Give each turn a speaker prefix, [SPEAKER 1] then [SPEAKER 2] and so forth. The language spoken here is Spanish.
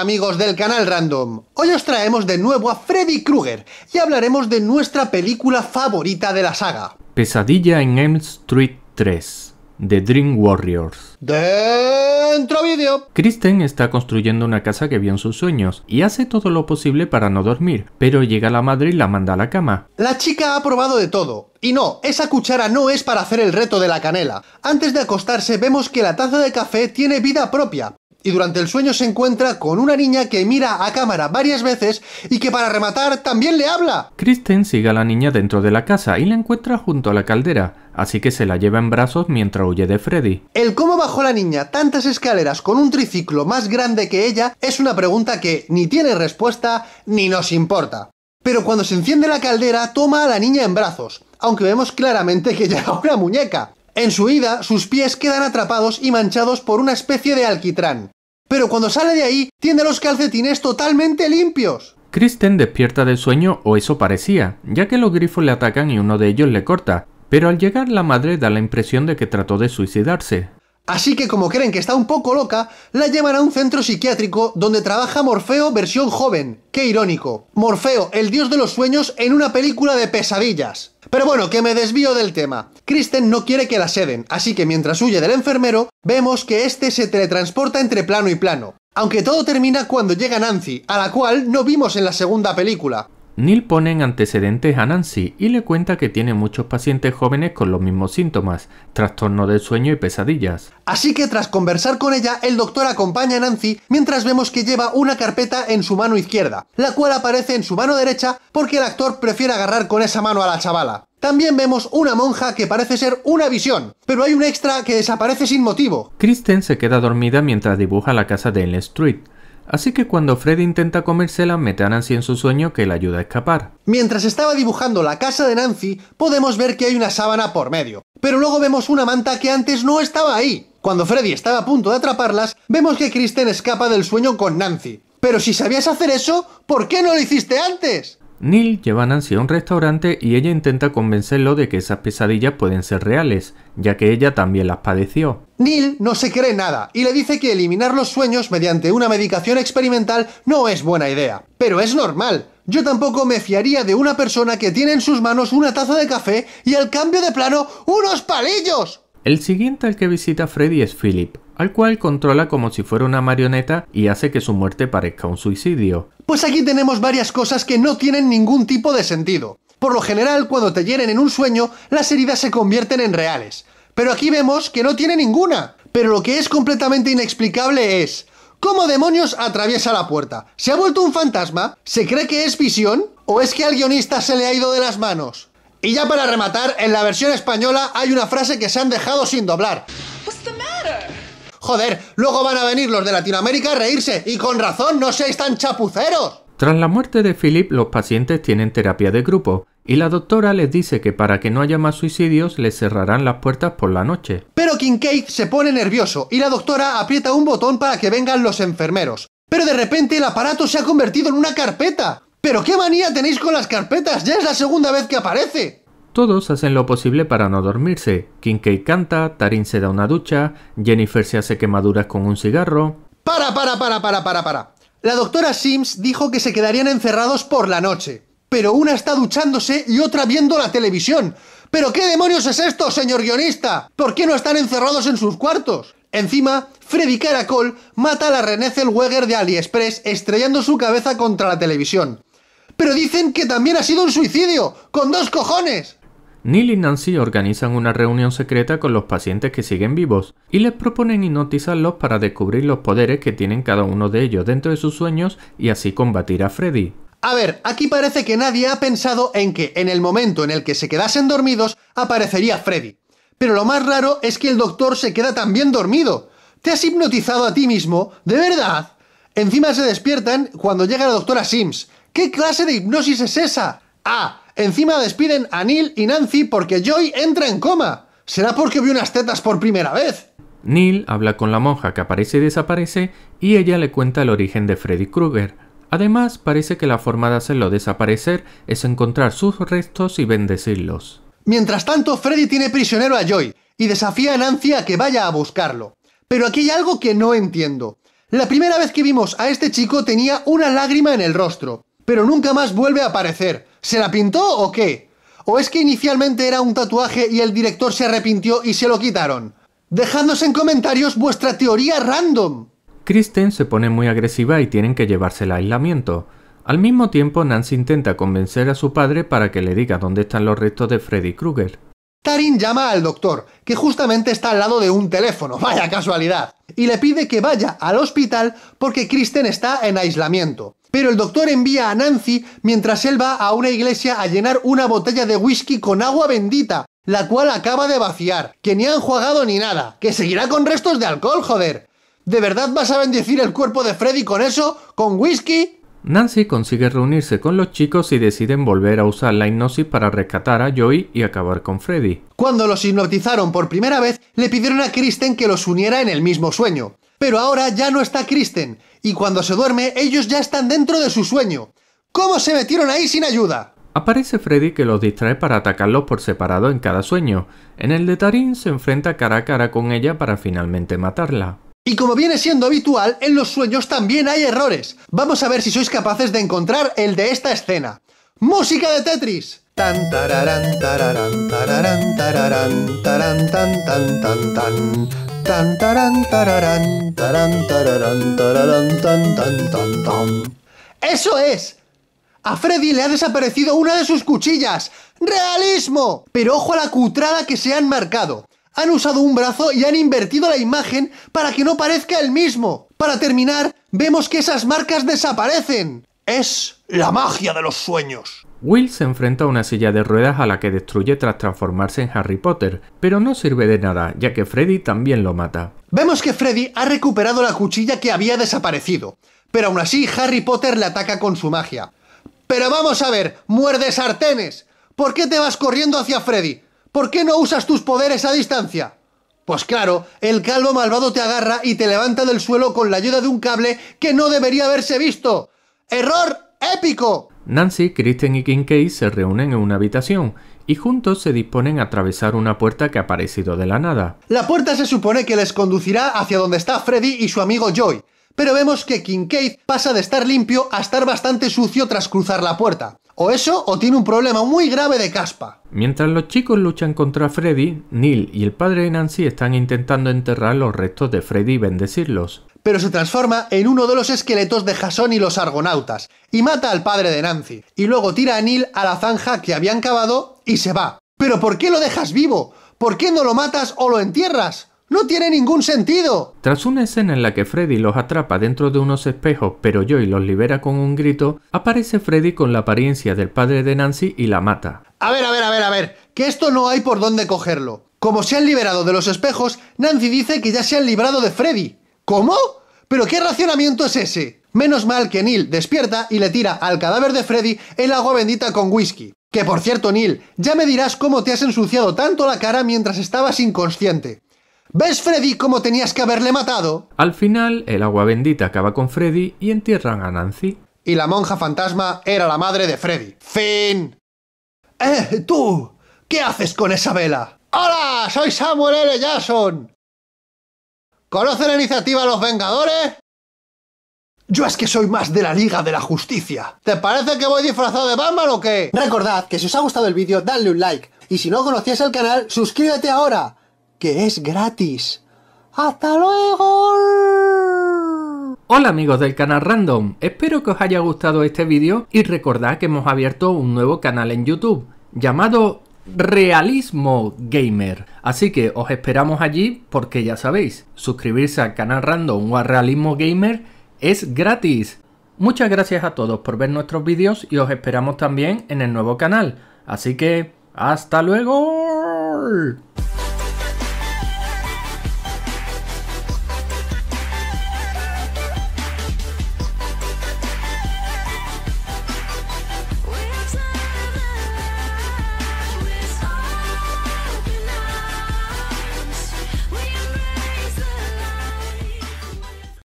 [SPEAKER 1] amigos del canal Random, hoy os traemos de nuevo a Freddy Krueger y hablaremos de nuestra película favorita de la saga.
[SPEAKER 2] Pesadilla en Elm Street 3, The Dream Warriors.
[SPEAKER 1] Dentro vídeo.
[SPEAKER 2] Kristen está construyendo una casa que vio en sus sueños y hace todo lo posible para no dormir, pero llega la madre y la manda a la cama.
[SPEAKER 1] La chica ha probado de todo, y no, esa cuchara no es para hacer el reto de la canela. Antes de acostarse vemos que la taza de café tiene vida propia y durante el sueño se encuentra con una niña que mira a cámara varias veces y que para rematar también le habla.
[SPEAKER 2] Kristen sigue a la niña dentro de la casa y la encuentra junto a la caldera, así que se la lleva en brazos mientras huye de Freddy.
[SPEAKER 1] El cómo bajó la niña tantas escaleras con un triciclo más grande que ella es una pregunta que ni tiene respuesta ni nos importa. Pero cuando se enciende la caldera toma a la niña en brazos, aunque vemos claramente que ya una muñeca. En su ida, sus pies quedan atrapados y manchados por una especie de alquitrán pero cuando sale de ahí tiene los calcetines totalmente limpios.
[SPEAKER 2] Kristen despierta del sueño o eso parecía, ya que los grifos le atacan y uno de ellos le corta, pero al llegar la madre da la impresión de que trató de suicidarse,
[SPEAKER 1] Así que como creen que está un poco loca, la llevan a un centro psiquiátrico donde trabaja Morfeo versión joven. ¡Qué irónico! Morfeo, el dios de los sueños, en una película de pesadillas. Pero bueno, que me desvío del tema. Kristen no quiere que la seden, así que mientras huye del enfermero, vemos que este se teletransporta entre plano y plano. Aunque todo termina cuando llega Nancy, a la cual no vimos en la segunda película.
[SPEAKER 2] Neil pone en antecedentes a Nancy y le cuenta que tiene muchos pacientes jóvenes con los mismos síntomas, trastorno del sueño y pesadillas.
[SPEAKER 1] Así que tras conversar con ella, el doctor acompaña a Nancy mientras vemos que lleva una carpeta en su mano izquierda, la cual aparece en su mano derecha porque el actor prefiere agarrar con esa mano a la chavala. También vemos una monja que parece ser una visión, pero hay un extra que desaparece sin
[SPEAKER 2] motivo. Kristen se queda dormida mientras dibuja la casa de Ellen Street. Así que cuando Freddy intenta comérsela, mete a Nancy en su sueño que le ayuda a escapar.
[SPEAKER 1] Mientras estaba dibujando la casa de Nancy, podemos ver que hay una sábana por medio. Pero luego vemos una manta que antes no estaba ahí. Cuando Freddy estaba a punto de atraparlas, vemos que Kristen escapa del sueño con Nancy. Pero si sabías hacer eso, ¿por qué no lo hiciste antes?
[SPEAKER 2] Neil lleva a Nancy a un restaurante y ella intenta convencerlo de que esas pesadillas pueden ser reales, ya que ella también las padeció.
[SPEAKER 1] Neil no se cree nada y le dice que eliminar los sueños mediante una medicación experimental no es buena idea. Pero es normal. Yo tampoco me fiaría de una persona que tiene en sus manos una taza de café y al cambio de plano unos palillos.
[SPEAKER 2] El siguiente al que visita Freddy es Philip, al cual controla como si fuera una marioneta y hace que su muerte parezca un suicidio.
[SPEAKER 1] Pues aquí tenemos varias cosas que no tienen ningún tipo de sentido. Por lo general, cuando te hieren en un sueño, las heridas se convierten en reales. Pero aquí vemos que no tiene ninguna. Pero lo que es completamente inexplicable es... ¿Cómo demonios atraviesa la puerta? ¿Se ha vuelto un fantasma? ¿Se cree que es visión? ¿O es que al guionista se le ha ido de las manos? Y ya para rematar, en la versión española hay una frase que se han dejado sin doblar. Joder, luego van a venir los de Latinoamérica a reírse, y con razón, no seáis tan chapuceros.
[SPEAKER 2] Tras la muerte de Philip, los pacientes tienen terapia de grupo, y la doctora les dice que para que no haya más suicidios les cerrarán las puertas por la noche.
[SPEAKER 1] Pero Kincaid se pone nervioso y la doctora aprieta un botón para que vengan los enfermeros. Pero de repente el aparato se ha convertido en una carpeta. ¿Pero qué manía tenéis con las carpetas? Ya es la segunda vez que aparece.
[SPEAKER 2] Todos hacen lo posible para no dormirse. Kincaid canta, Tarin se da una ducha, Jennifer se hace quemaduras con un cigarro.
[SPEAKER 1] Para, para, para, para, para, para. La doctora Sims dijo que se quedarían encerrados por la noche. Pero una está duchándose y otra viendo la televisión. ¿Pero qué demonios es esto, señor guionista? ¿Por qué no están encerrados en sus cuartos? Encima, Freddy Caracol mata a la René Zellweger de AliExpress estrellando su cabeza contra la televisión. Pero dicen que también ha sido un suicidio, con dos cojones.
[SPEAKER 2] Neil y Nancy organizan una reunión secreta con los pacientes que siguen vivos y les proponen hipnotizarlos para descubrir los poderes que tienen cada uno de ellos dentro de sus sueños y así combatir a Freddy.
[SPEAKER 1] A ver, aquí parece que nadie ha pensado en que en el momento en el que se quedasen dormidos aparecería Freddy. Pero lo más raro es que el doctor se queda también dormido. ¿Te has hipnotizado a ti mismo? ¿De verdad? Encima se despiertan cuando llega la doctora Sims. ¿Qué clase de hipnosis es esa? Ah, Encima despiden a Neil y Nancy porque Joy entra en coma. ¿Será porque vio unas tetas por primera vez?
[SPEAKER 2] Neil habla con la monja que aparece y desaparece y ella le cuenta el origen de Freddy Krueger. Además, parece que la forma de hacerlo desaparecer es encontrar sus restos y bendecirlos.
[SPEAKER 1] Mientras tanto, Freddy tiene prisionero a Joy y desafía a Nancy a que vaya a buscarlo. Pero aquí hay algo que no entiendo. La primera vez que vimos a este chico tenía una lágrima en el rostro, pero nunca más vuelve a aparecer, ¿Se la pintó o qué? ¿O es que inicialmente era un tatuaje y el director se arrepintió y se lo quitaron? Dejadnos en comentarios vuestra teoría random.
[SPEAKER 2] Kristen se pone muy agresiva y tienen que llevársela a aislamiento. Al mismo tiempo, Nancy intenta convencer a su padre para que le diga dónde están los restos de Freddy Krueger.
[SPEAKER 1] Tarin llama al doctor, que justamente está al lado de un teléfono, vaya casualidad, y le pide que vaya al hospital porque Kristen está en aislamiento. Pero el doctor envía a Nancy mientras él va a una iglesia a llenar una botella de whisky con agua bendita, la cual acaba de vaciar, que ni han jugado ni nada, que seguirá con restos de alcohol, joder. ¿De verdad vas a bendecir el cuerpo de Freddy con eso? ¿Con whisky?
[SPEAKER 2] Nancy consigue reunirse con los chicos y deciden volver a usar la hipnosis para rescatar a Joey y acabar con Freddy.
[SPEAKER 1] Cuando los hipnotizaron por primera vez, le pidieron a Kristen que los uniera en el mismo sueño. Pero ahora ya no está Kristen, y cuando se duerme, ellos ya están dentro de su sueño. ¿Cómo se metieron ahí sin ayuda?
[SPEAKER 2] Aparece Freddy que los distrae para atacarlos por separado en cada sueño. En el de Tarín se enfrenta cara a cara con ella para finalmente matarla.
[SPEAKER 1] Y como viene siendo habitual, en los sueños también hay errores. Vamos a ver si sois capaces de encontrar el de esta escena. ¡Música de Tetris! ¡Eso es! A Freddy le ha desaparecido una de sus cuchillas. ¡Realismo! Pero ojo a la cutrada que se han marcado. Han usado un brazo y han invertido la imagen para que no parezca el mismo. Para terminar, vemos que esas marcas desaparecen. Es la magia de los sueños.
[SPEAKER 2] Will se enfrenta a una silla de ruedas a la que destruye tras transformarse en Harry Potter, pero no sirve de nada, ya que Freddy también lo mata.
[SPEAKER 1] Vemos que Freddy ha recuperado la cuchilla que había desaparecido, pero aún así Harry Potter le ataca con su magia. Pero vamos a ver, muerde sartenes. ¿Por qué te vas corriendo hacia Freddy? ¿Por qué no usas tus poderes a distancia? Pues claro, el calvo malvado te agarra y te levanta del suelo con la ayuda de un cable que no debería haberse visto. ¡Error épico!
[SPEAKER 2] Nancy, Kristen y Kincaid se reúnen en una habitación y juntos se disponen a atravesar una puerta que ha aparecido de la nada.
[SPEAKER 1] La puerta se supone que les conducirá hacia donde está Freddy y su amigo Joy, pero vemos que Kincaid pasa de estar limpio a estar bastante sucio tras cruzar la puerta. O eso, o tiene un problema muy grave de caspa.
[SPEAKER 2] Mientras los chicos luchan contra Freddy, Neil y el padre de Nancy están intentando enterrar los restos de Freddy y bendecirlos.
[SPEAKER 1] Pero se transforma en uno de los esqueletos de Jason y los argonautas, y mata al padre de Nancy, y luego tira a Neil a la zanja que habían cavado y se va. ¿Pero por qué lo dejas vivo? ¿Por qué no lo matas o lo entierras? ¡No tiene ningún
[SPEAKER 2] sentido! Tras una escena en la que Freddy los atrapa dentro de unos espejos, pero Joy los libera con un grito, aparece Freddy con la apariencia del padre de Nancy y la mata.
[SPEAKER 1] A ver, a ver, a ver, a ver, que esto no hay por dónde cogerlo. Como se han liberado de los espejos, Nancy dice que ya se han librado de Freddy. ¿Cómo? ¿Pero qué racionamiento es ese? Menos mal que Neil despierta y le tira al cadáver de Freddy el agua bendita con whisky. Que por cierto, Neil, ya me dirás cómo te has ensuciado tanto la cara mientras estabas inconsciente. ¿Ves, Freddy, cómo tenías que haberle matado?
[SPEAKER 2] Al final, el agua bendita acaba con Freddy y entierran a Nancy.
[SPEAKER 1] Y la monja fantasma era la madre de Freddy. ¡Fin! ¡Eh, tú! ¿Qué haces con esa vela? ¡Hola! ¡Soy Samuel L. Jackson! ¿Conoce la iniciativa Los Vengadores? Yo es que soy más de la Liga de la Justicia. ¿Te parece que voy disfrazado de Batman o qué? Recordad que si os ha gustado el vídeo, dadle un like. Y si no conocías el canal, suscríbete ahora que es gratis. ¡Hasta luego!
[SPEAKER 2] Hola amigos del canal Random, espero que os haya gustado este vídeo y recordad que hemos abierto un nuevo canal en YouTube llamado Realismo Gamer. Así que os esperamos allí porque ya sabéis, suscribirse al canal Random o a Realismo Gamer es gratis. Muchas gracias a todos por ver nuestros vídeos y os esperamos también en el nuevo canal. Así que, ¡hasta luego!